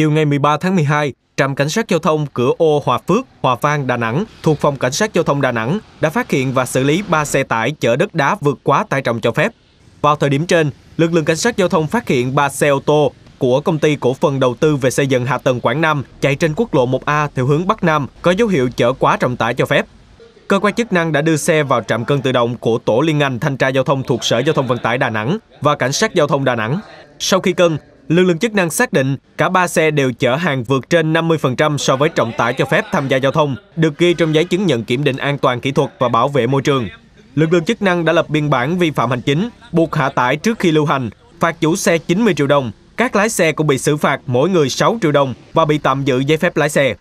Chiều ngày 13 tháng 12, trạm cảnh sát giao thông cửa ô Hòa Phước, Hòa Vang, Đà Nẵng thuộc phòng cảnh sát giao thông Đà Nẵng đã phát hiện và xử lý 3 xe tải chở đất đá vượt quá tải trọng cho phép. Vào thời điểm trên, lực lượng cảnh sát giao thông phát hiện 3 xe ô tô của công ty cổ phần đầu tư về xây dựng hạ tầng Quảng Nam chạy trên quốc lộ 1A theo hướng Bắc Nam có dấu hiệu chở quá trọng tải cho phép. Cơ quan chức năng đã đưa xe vào trạm cân tự động của tổ liên ngành thanh tra giao thông thuộc Sở Giao thông Vận tải Đà Nẵng và Cảnh sát Giao thông Đà Nẵng. Sau khi cân, lực lượng chức năng xác định cả ba xe đều chở hàng vượt trên 50% so với trọng tải cho phép tham gia giao thông, được ghi trong giấy chứng nhận kiểm định an toàn kỹ thuật và bảo vệ môi trường. Lực lượng chức năng đã lập biên bản vi phạm hành chính, buộc hạ tải trước khi lưu hành, phạt chủ xe 90 triệu đồng. Các lái xe cũng bị xử phạt mỗi người 6 triệu đồng và bị tạm giữ giấy phép lái xe.